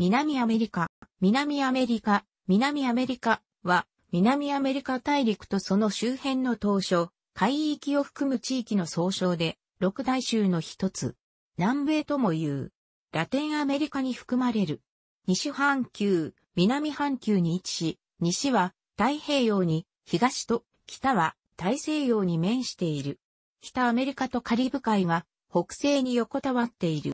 南アメリカ、南アメリカ、南アメリカは、南アメリカ大陸とその周辺の島嶼、海域を含む地域の総称で、六大州の一つ。南米とも言う。ラテンアメリカに含まれる。西半球、南半球に位置し、西は太平洋に、東と北は大西洋に面している。北アメリカとカリブ海が北西に横たわっている。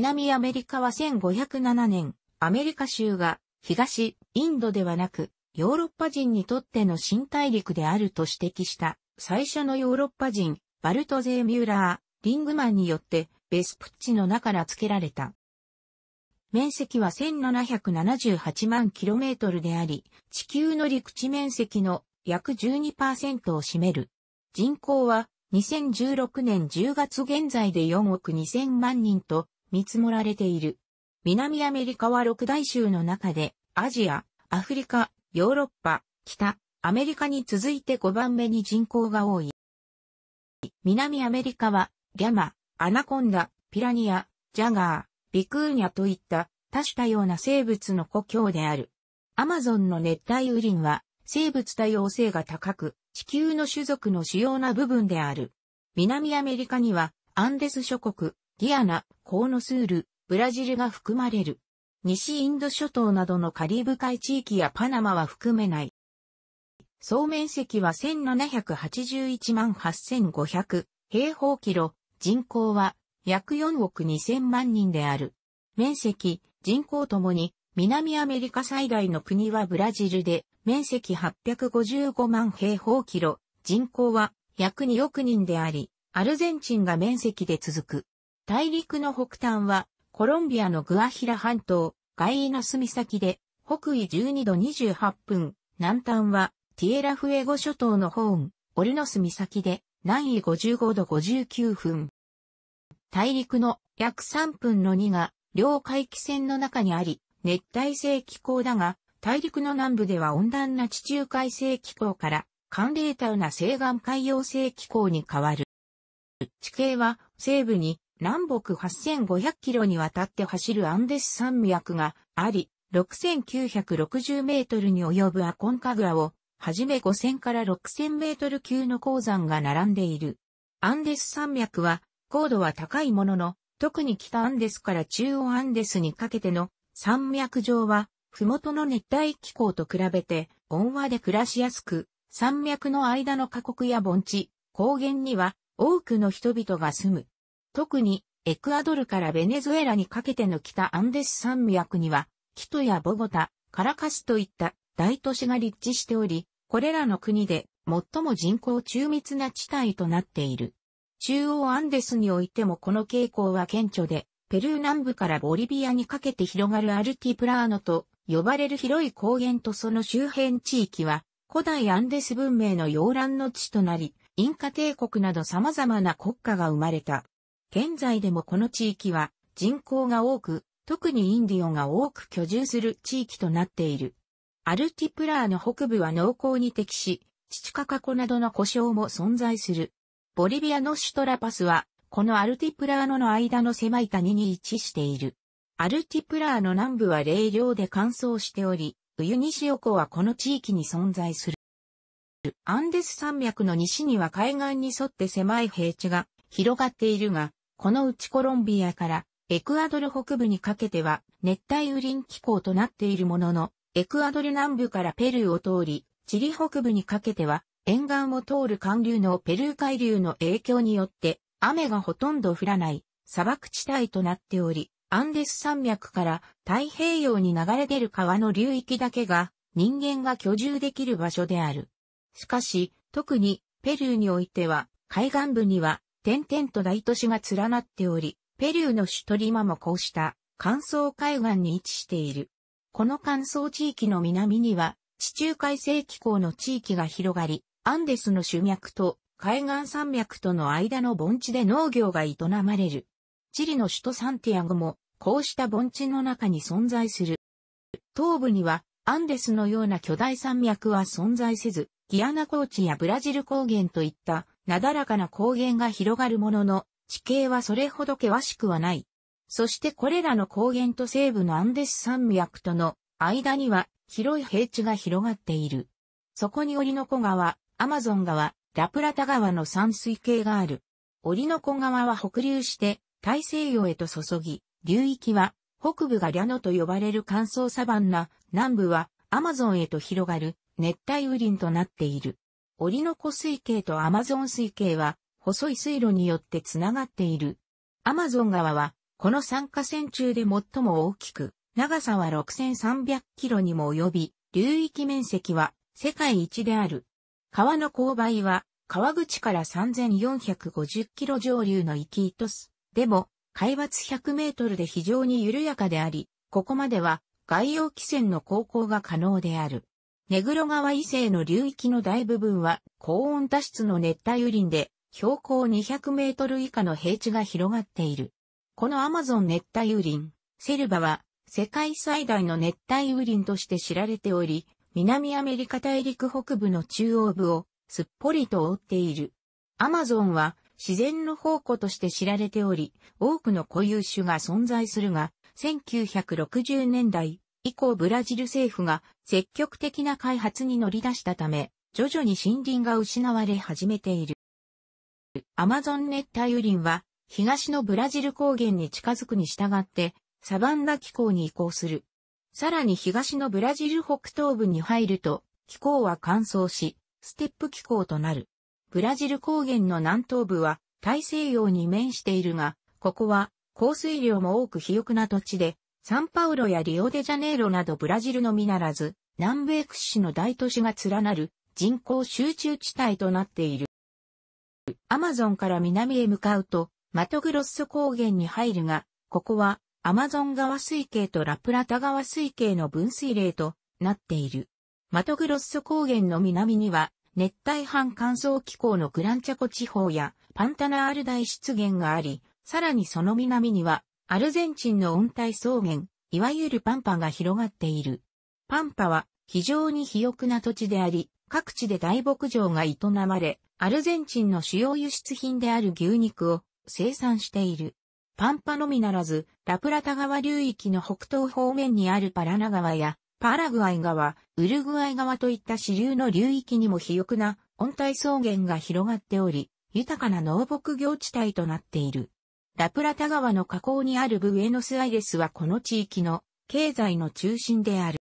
南アメリカは1507年、アメリカ州が東、インドではなく、ヨーロッパ人にとっての新大陸であると指摘した最初のヨーロッパ人、バルトゼー・ミューラー、リングマンによってベスプッチの名から付けられた。面積は1778万キロメートルであり、地球の陸地面積の約12%を占める。人口は2016年10月現在で4億2000万人と見積もられている。南アメリカは六大州の中で、アジア、アフリカ、ヨーロッパ、北、アメリカに続いて5番目に人口が多い。南アメリカは、ギャマ、アナコンダ、ピラニア、ジャガー、ビクーニャといった多種多様な生物の故郷である。アマゾンの熱帯雨林は生物多様性が高く、地球の種族の主要な部分である。南アメリカにはアンデス諸国、ギアナ、コーノスール、ブラジルが含まれる。西インド諸島などのカリブ海地域やパナマは含めない。総面積は1781万8500平方キロ、人口は約4億2000万人である。面積、人口ともに南アメリカ最大の国はブラジルで、面積855万平方キロ、人口は約2億人であり、アルゼンチンが面積で続く。大陸の北端は、コロンビアのグアヒラ半島、ガイーナス岬で、北緯12度28分、南端は、ティエラフエゴ諸島のホーン、オルノス岬で、南緯55度59分。大陸の約3分の2が、両海気線の中にあり、熱帯性気候だが、大陸の南部では温暖な地中海性気候から、寒冷ウな西岸海洋性気候に変わる。地形は、西部に南北8500キロにわたって走るアンデス山脈があり、6960メートルに及ぶアコンカグアを、はじめ5000から6000メートル級の鉱山が並んでいる。アンデス山脈は、高度は高いものの、特に北アンデスから中央アンデスにかけての山脈上は、麓の熱帯気候と比べて温和で暮らしやすく、山脈の間の過酷や盆地、高原には多くの人々が住む。特にエクアドルからベネズエラにかけての北アンデス山脈には、キトやボゴタ、カラカスといった大都市が立地しており、これらの国で最も人口中密な地帯となっている。中央アンデスにおいてもこの傾向は顕著で、ペルー南部からボリビアにかけて広がるアルティプラーノと呼ばれる広い高原とその周辺地域は、古代アンデス文明の洋乱の地となり、インカ帝国など様々な国家が生まれた。現在でもこの地域は人口が多く、特にインディオが多く居住する地域となっている。アルティプラーの北部は濃厚に適し、チチカカ湖などの故障も存在する。ボリビアのシュトラパスは、このアルティプラーノの間の狭い谷に位置している。アルティプラーノ南部は冷涼で乾燥しており、ウユニオ湖はこの地域に存在する。アンデス山脈の西には海岸に沿って狭い平地が広がっているが、このうちコロンビアからエクアドル北部にかけては熱帯雨林気候となっているものの、エクアドル南部からペルーを通り、チリ北部にかけては沿岸を通る寒流のペルー海流の影響によって雨がほとんど降らない砂漠地帯となっており、アンデス山脈から太平洋に流れ出る川の流域だけが人間が居住できる場所である。しかし、特にペルーにおいては海岸部には点々と大都市が連なっており、ペルーの首都リマもこうした乾燥海岸に位置している。この乾燥地域の南には地中海性気候の地域が広がり、アンデスの主脈と海岸山脈との間の盆地で農業が営まれる。チリの首都サンティアゴもこうした盆地の中に存在する。東部にはアンデスのような巨大山脈は存在せず、ギアナ高地やブラジル高原といったなだらかな高原が広がるものの、地形はそれほど険しくはない。そしてこれらの高原と西部のアンデス山脈との間には広い平地が広がっている。そこにオリノコ川、アマゾン川、ラプラタ川の山水系がある。オリノコ川は北流して大西洋へと注ぎ、流域は北部がリャノと呼ばれる乾燥サバンナ、南部はアマゾンへと広がる熱帯雨林となっている。オリノコ水系とアマゾン水系は、細い水路によってつながっている。アマゾン川は、この3河川中で最も大きく、長さは6300キロにも及び、流域面積は世界一である。川の勾配は、川口から3450キロ上流の域イトス。でも、海抜100メートルで非常に緩やかであり、ここまでは外洋汽船の航行が可能である。ネグロ川以西の流域の大部分は高温多湿の熱帯雨林で標高200メートル以下の平地が広がっている。このアマゾン熱帯雨林、セルバは世界最大の熱帯雨林として知られており、南アメリカ大陸北部の中央部をすっぽりと覆っている。アマゾンは自然の宝庫として知られており、多くの固有種が存在するが、1960年代、以降ブラジル政府が積極的な開発に乗り出したため、徐々に森林が失われ始めている。アマゾン熱帯雨林は東のブラジル高原に近づくに従ってサバンナ気候に移行する。さらに東のブラジル北東部に入ると気候は乾燥し、ステップ気候となる。ブラジル高原の南東部は大西洋に面しているが、ここは降水量も多く肥沃な土地でサンパウロやリオデジャネイロなどブラジルのみならず、南米屈指の大都市が連なる人口集中地帯となっている。アマゾンから南へ向かうと、マトグロッソ高原に入るが、ここはアマゾン川水系とラプラタ川水系の分水嶺となっている。マトグロッソ高原の南には、熱帯半乾燥気候のグランチャコ地方やパンタナール大湿原があり、さらにその南にはアルゼンチンの温帯草原、いわゆるパンパが広がっている。パンパは非常に肥沃な土地であり、各地で大牧場が営まれ、アルゼンチンの主要輸出品である牛肉を生産している。パンパのみならず、ラプラタ川流域の北東方面にあるパラナ川や、パラグアイ川、ウルグアイ川といった支流の流域にも肥沃な温帯草原が広がっており、豊かな農牧業地帯となっている。ラプラタ川の河口にあるブエノスアイレスはこの地域の経済の中心である。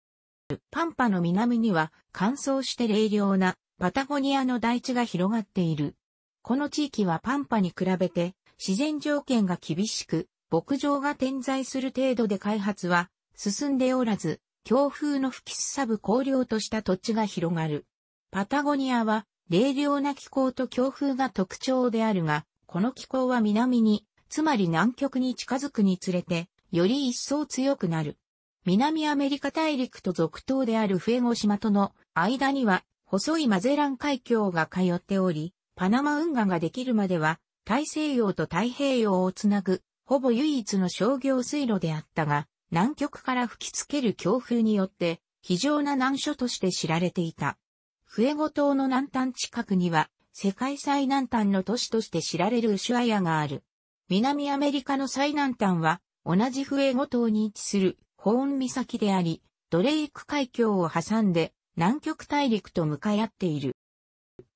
パンパの南には乾燥して冷涼なパタゴニアの大地が広がっている。この地域はパンパに比べて自然条件が厳しく、牧場が点在する程度で開発は進んでおらず、強風の吹きすさぶ荒涼とした土地が広がる。パタゴニアは冷涼な気候と強風が特徴であるが、この気候は南につまり南極に近づくにつれて、より一層強くなる。南アメリカ大陸と続島であるフエゴ島との間には、細いマゼラン海峡が通っており、パナマ運河ができるまでは、大西洋と太平洋をつなぐ、ほぼ唯一の商業水路であったが、南極から吹きつける強風によって、非常な難所として知られていた。フエゴ島の南端近くには、世界最南端の都市として知られるウシュアヤがある。南アメリカの最南端は、同じ笛ごゴ島に位置するホーン岬であり、ドレイク海峡を挟んで南極大陸と向かい合っている。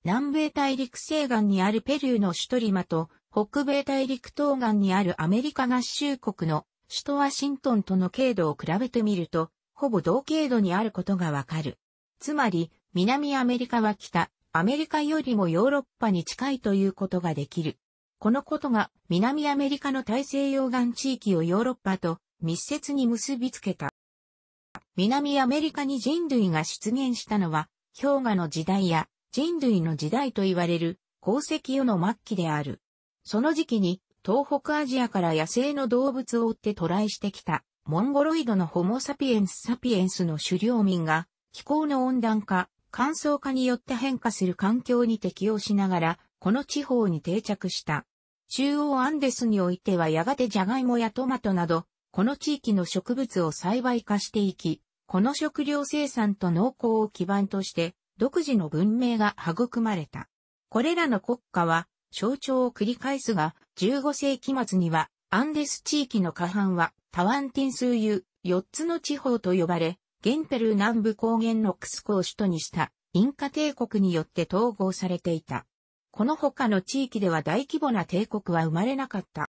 南米大陸西岸にあるペルーの首都リマと、北米大陸東岸にあるアメリカ合衆国の首都ワシントンとの経度を比べてみると、ほぼ同経度にあることがわかる。つまり、南アメリカは北、アメリカよりもヨーロッパに近いということができる。このことが南アメリカの大西洋岸地域をヨーロッパと密接に結びつけた。南アメリカに人類が出現したのは氷河の時代や人類の時代と言われる鉱石世の末期である。その時期に東北アジアから野生の動物を追って渡来してきたモンゴロイドのホモサピエンスサピエンスの狩猟民が気候の温暖化、乾燥化によって変化する環境に適応しながらこの地方に定着した。中央アンデスにおいてはやがてジャガイモやトマトなど、この地域の植物を栽培化していき、この食料生産と農耕を基盤として、独自の文明が育まれた。これらの国家は、象徴を繰り返すが、15世紀末には、アンデス地域の下半は、タワンティン数有、4つの地方と呼ばれ、ゲンペルー南部高原のクスコを首都にした、インカ帝国によって統合されていた。この他の地域では大規模な帝国は生まれなかった。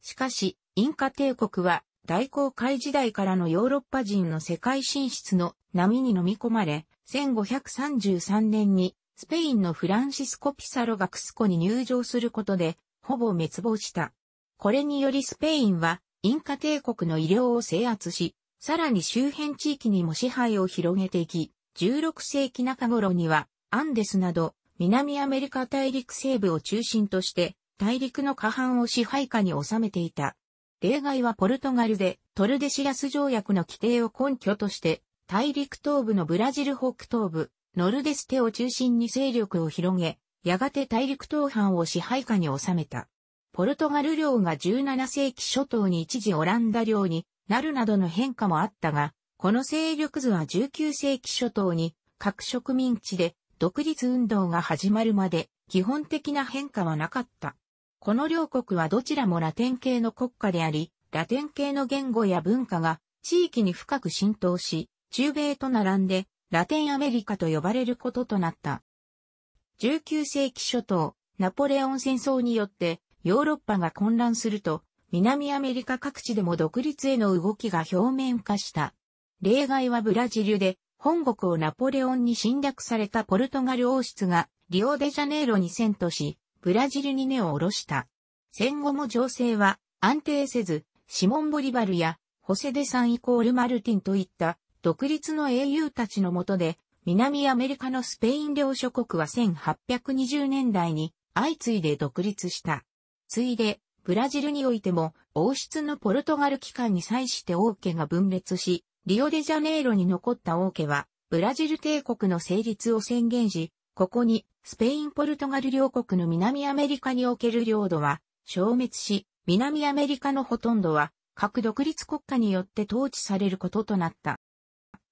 しかし、インカ帝国は大航海時代からのヨーロッパ人の世界進出の波に飲み込まれ、1533年にスペインのフランシスコ・ピサロがクスコに入場することで、ほぼ滅亡した。これによりスペインはインカ帝国の医療を制圧し、さらに周辺地域にも支配を広げていき、16世紀中頃にはアンデスなど南アメリカ大陸西部を中心として、大陸の下半を支配下に収めていた。例外はポルトガルで、トルデシアス条約の規定を根拠として、大陸東部のブラジル北東部、ノルデステを中心に勢力を広げ、やがて大陸東半を支配下に収めた。ポルトガル領が17世紀初頭に一時オランダ領になるなどの変化もあったが、この勢力図は19世紀初頭に各植民地で独立運動が始まるまで基本的な変化はなかった。この両国はどちらもラテン系の国家であり、ラテン系の言語や文化が地域に深く浸透し、中米と並んでラテンアメリカと呼ばれることとなった。19世紀初頭、ナポレオン戦争によってヨーロッパが混乱すると、南アメリカ各地でも独立への動きが表面化した。例外はブラジルで本国をナポレオンに侵略されたポルトガル王室がリオデジャネイロに遷都し、ブラジルに根を下ろした。戦後も情勢は安定せず、シモン・ボリバルやホセデサンイコール・マルティンといった独立の英雄たちのもとで、南アメリカのスペイン領諸国は1820年代に相次いで独立した。ついで、ブラジルにおいても王室のポルトガル機関に際して王家が分裂し、リオデジャネイロに残った王家は、ブラジル帝国の成立を宣言し、ここに、スペイン・ポルトガル両国の南アメリカにおける領土は、消滅し、南アメリカのほとんどは、各独立国家によって統治されることとなった。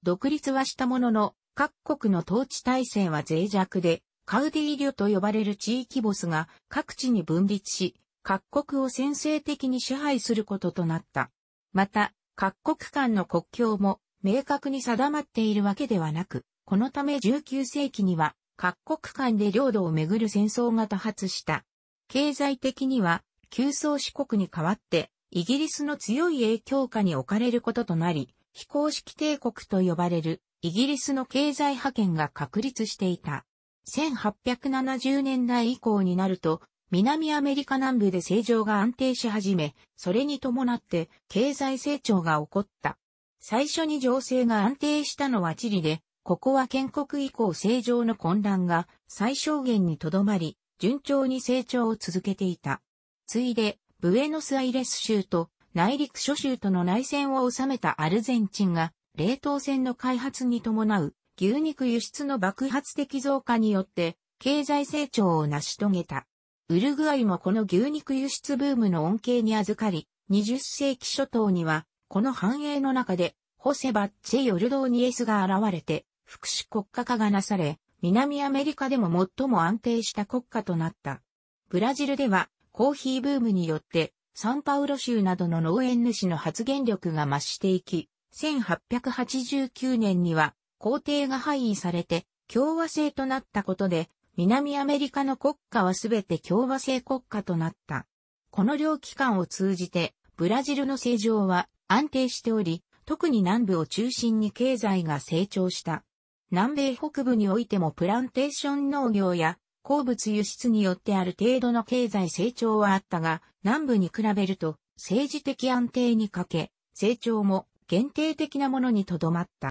独立はしたものの、各国の統治体制は脆弱で、カウディリョと呼ばれる地域ボスが各地に分立し、各国を先制的に支配することとなった。また、各国間の国境も明確に定まっているわけではなく、このため19世紀には各国間で領土をめぐる戦争が多発した。経済的には、旧宗主国に代わって、イギリスの強い影響下に置かれることとなり、非公式帝国と呼ばれるイギリスの経済覇権が確立していた。1870年代以降になると、南アメリカ南部で政情が安定し始め、それに伴って経済成長が起こった。最初に情勢が安定したのはチリで、ここは建国以降政情の混乱が最小限にとどまり、順調に成長を続けていた。ついで、ブエノスアイレス州と内陸諸州との内戦を収めたアルゼンチンが、冷凍船の開発に伴う牛肉輸出の爆発的増加によって、経済成長を成し遂げた。ウルグアイもこの牛肉輸出ブームの恩恵に預かり、20世紀初頭には、この繁栄の中で、ホセバッチェ・ヨルドーニエスが現れて、福祉国家化がなされ、南アメリカでも最も安定した国家となった。ブラジルでは、コーヒーブームによって、サンパウロ州などの農園主の発言力が増していき、1889年には、皇帝が廃位されて、共和制となったことで、南アメリカの国家はすべて共和制国家となった。この両機関を通じて、ブラジルの政情は安定しており、特に南部を中心に経済が成長した。南米北部においてもプランテーション農業や鉱物輸出によってある程度の経済成長はあったが、南部に比べると政治的安定に欠け、成長も限定的なものにとどまった。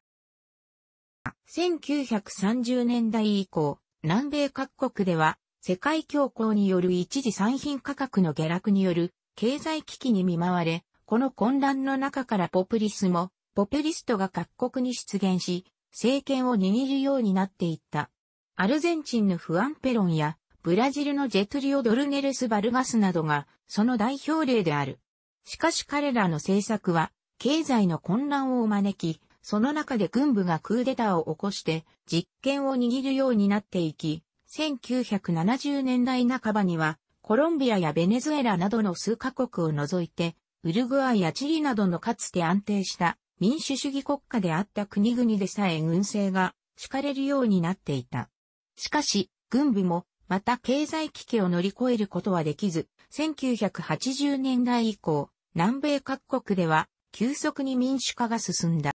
1930年代以降、南米各国では、世界恐慌による一時産品価格の下落による経済危機に見舞われ、この混乱の中からポプリスも、ポュリストが各国に出現し、政権を握るようになっていった。アルゼンチンのフアンペロンや、ブラジルのジェトリオ・ドルネルス・バルガスなどが、その代表例である。しかし彼らの政策は、経済の混乱を招き、その中で軍部がクーデターを起こして実権を握るようになっていき、1970年代半ばにはコロンビアやベネズエラなどの数カ国を除いて、ウルグアイやチリなどのかつて安定した民主主義国家であった国々でさえ軍政が敷かれるようになっていた。しかし、軍部もまた経済危機を乗り越えることはできず、1980年代以降、南米各国では急速に民主化が進んだ。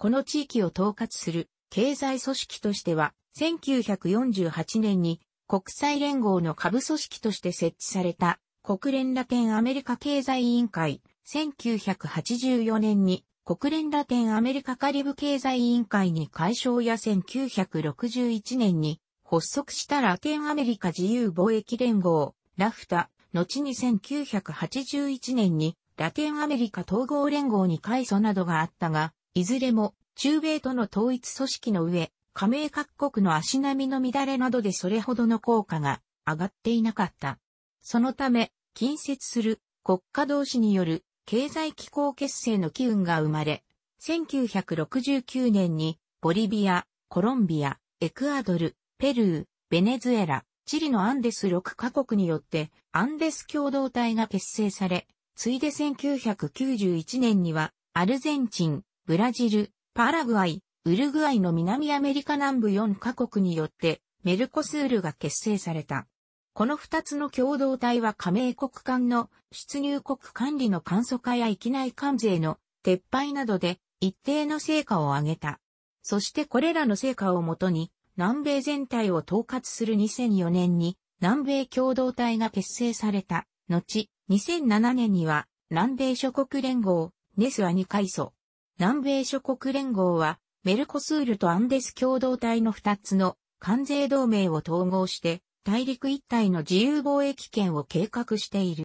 この地域を統括する経済組織としては、1948年に国際連合の下部組織として設置された国連ラテンアメリカ経済委員会、1984年に国連ラテンアメリカカリブ経済委員会に解消や1961年に発足したラテンアメリカ自由貿易連合、ラフタ、後に1981年にラテンアメリカ統合連合に改祖などがあったが、いずれも中米との統一組織の上、加盟各国の足並みの乱れなどでそれほどの効果が上がっていなかった。そのため、近接する国家同士による経済機構結成の機運が生まれ、1969年にボリビア、コロンビア、エクアドル、ペルー、ベネズエラ、チリのアンデス6カ国によってアンデス共同体が結成され、ついで1991年にはアルゼンチン、ブラジル、パラグアイ、ウルグアイの南アメリカ南部4カ国によってメルコスールが結成された。この2つの共同体は加盟国間の出入国管理の簡素化や域内関税の撤廃などで一定の成果を上げた。そしてこれらの成果をもとに南米全体を統括する2004年に南米共同体が結成された。後、2007年には南米諸国連合、ネスアカイソ。南米諸国連合は、メルコスールとアンデス共同体の2つの関税同盟を統合して、大陸一帯の自由貿易圏を計画している。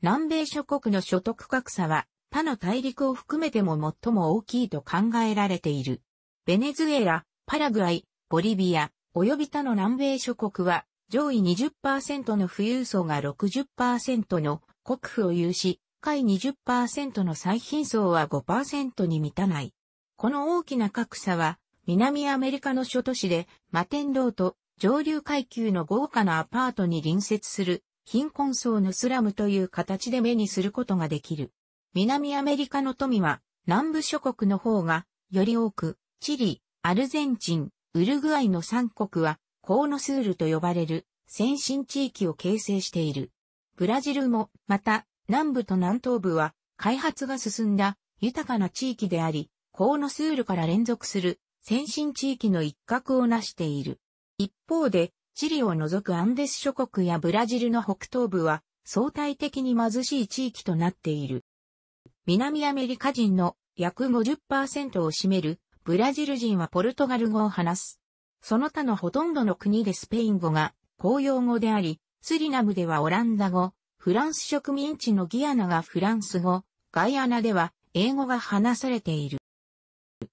南米諸国の所得格差は、他の大陸を含めても最も大きいと考えられている。ベネズエラ、パラグアイ、ボリビア、及び他の南米諸国は、上位20%の富裕層が60%の国富を有し、回20%の最貧層は5%に満たない。この大きな格差は、南アメリカの諸都市で、摩天楼と上流階級の豪華なアパートに隣接する、貧困層のスラムという形で目にすることができる。南アメリカの富は、南部諸国の方が、より多く、チリ、アルゼンチン、ウルグアイの3国は、コーノスールと呼ばれる、先進地域を形成している。ブラジルも、また、南部と南東部は開発が進んだ豊かな地域であり、コーノスールから連続する先進地域の一角を成している。一方で、チリを除くアンデス諸国やブラジルの北東部は相対的に貧しい地域となっている。南アメリカ人の約50%を占めるブラジル人はポルトガル語を話す。その他のほとんどの国でスペイン語が公用語であり、スリナムではオランダ語、フランス植民地のギアナがフランス語、ガイアナでは英語が話されている。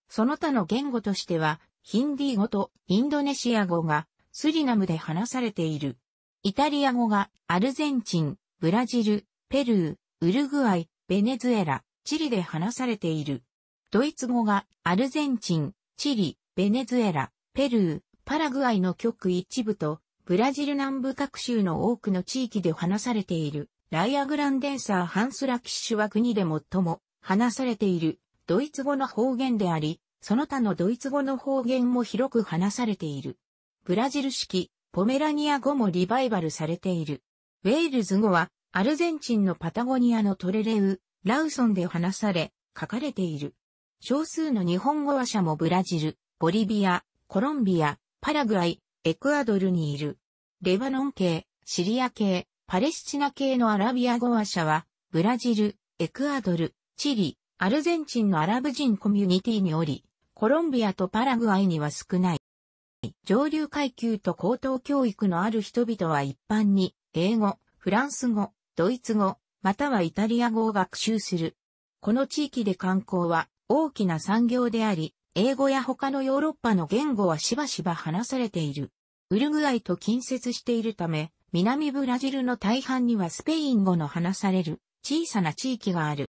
その他の言語としては、ヒンディー語とインドネシア語がスリナムで話されている。イタリア語がアルゼンチン、ブラジル、ペルー、ウルグアイ、ベネズエラ、チリで話されている。ドイツ語がアルゼンチン、チリ、ベネズエラ、ペルー、パラグアイの極一部とブラジル南部各州の多くの地域で話されている、ライアグランデンサー・ハンスラキッシュは国で最も話されているドイツ語の方言であり、その他のドイツ語の方言も広く話されている。ブラジル式、ポメラニア語もリバイバルされている。ウェールズ語は、アルゼンチンのパタゴニアのトレレウ、ラウソンで話され、書かれている。少数の日本語話者もブラジル、ボリビア、コロンビア、パラグアイ、エクアドルにいる。レバノン系、シリア系、パレスチナ系のアラビア語話者は、ブラジル、エクアドル、チリ、アルゼンチンのアラブ人コミュニティにおり、コロンビアとパラグアイには少ない。上流階級と高等教育のある人々は一般に、英語、フランス語、ドイツ語、またはイタリア語を学習する。この地域で観光は大きな産業であり、英語や他のヨーロッパの言語はしばしば話されている。ウルグアイと近接しているため、南ブラジルの大半にはスペイン語の話される小さな地域がある。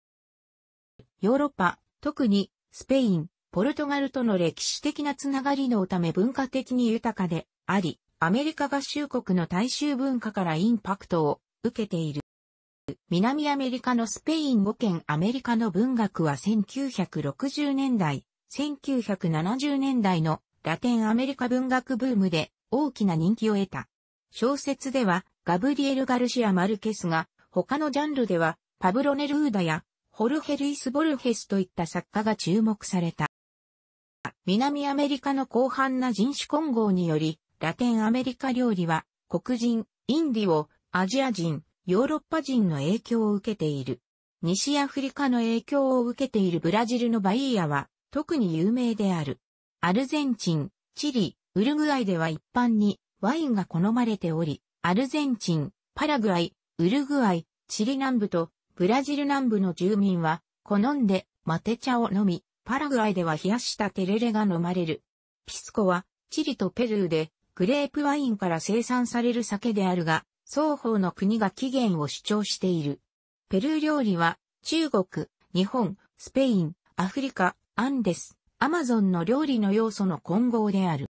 ヨーロッパ、特にスペイン、ポルトガルとの歴史的なつながりのため文化的に豊かであり、アメリカ合衆国の大衆文化からインパクトを受けている。南アメリカのスペイン語圏アメリカの文学は1960年代、1970年代のラテンアメリカ文学ブームで大きな人気を得た。小説ではガブリエル・ガルシア・マルケスが他のジャンルではパブロネル・ウーダやホルヘルイス・ボルヘスといった作家が注目された。南アメリカの広範な人種混合により、ラテンアメリカ料理は黒人、インディオ、アジア人、ヨーロッパ人の影響を受けている。西アフリカの影響を受けているブラジルのバイーヤは特に有名である。アルゼンチン、チリ、ウルグアイでは一般にワインが好まれており、アルゼンチン、パラグアイ、ウルグアイ、チリ南部とブラジル南部の住民は好んでマテ茶を飲み、パラグアイでは冷やしたテレレが飲まれる。ピスコはチリとペルーでグレープワインから生産される酒であるが、双方の国が起源を主張している。ペルー料理は中国、日本、スペイン、アフリカ、アンデス、アマゾンの料理の要素の混合である。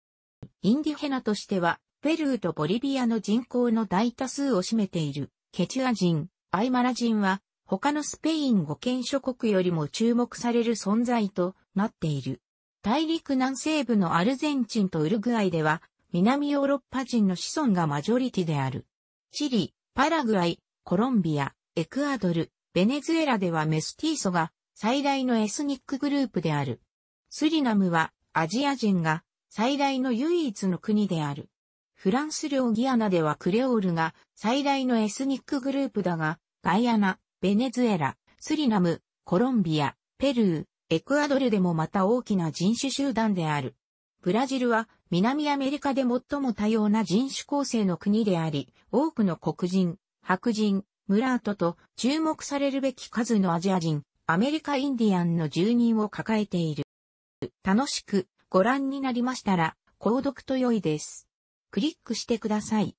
インディヘナとしては、ペルーとボリビアの人口の大多数を占めている、ケチュア人、アイマラ人は、他のスペイン語圏諸国よりも注目される存在となっている。大陸南西部のアルゼンチンとウルグアイでは、南ヨーロッパ人の子孫がマジョリティである。チリ、パラグアイ、コロンビア、エクアドル、ベネズエラではメスティーソが最大のエスニックグループである。スリナムはアジア人が最大の唯一の国である。フランス領ギアナではクレオールが最大のエスニックグループだが、ガイアナ、ベネズエラ、スリナム、コロンビア、ペルー、エクアドルでもまた大きな人種集団である。ブラジルは南アメリカで最も多様な人種構成の国であり、多くの黒人、白人、ムラートと注目されるべき数のアジア人、アメリカインディアンの住人を抱えている。楽しくご覧になりましたら、購読と良いです。クリックしてください。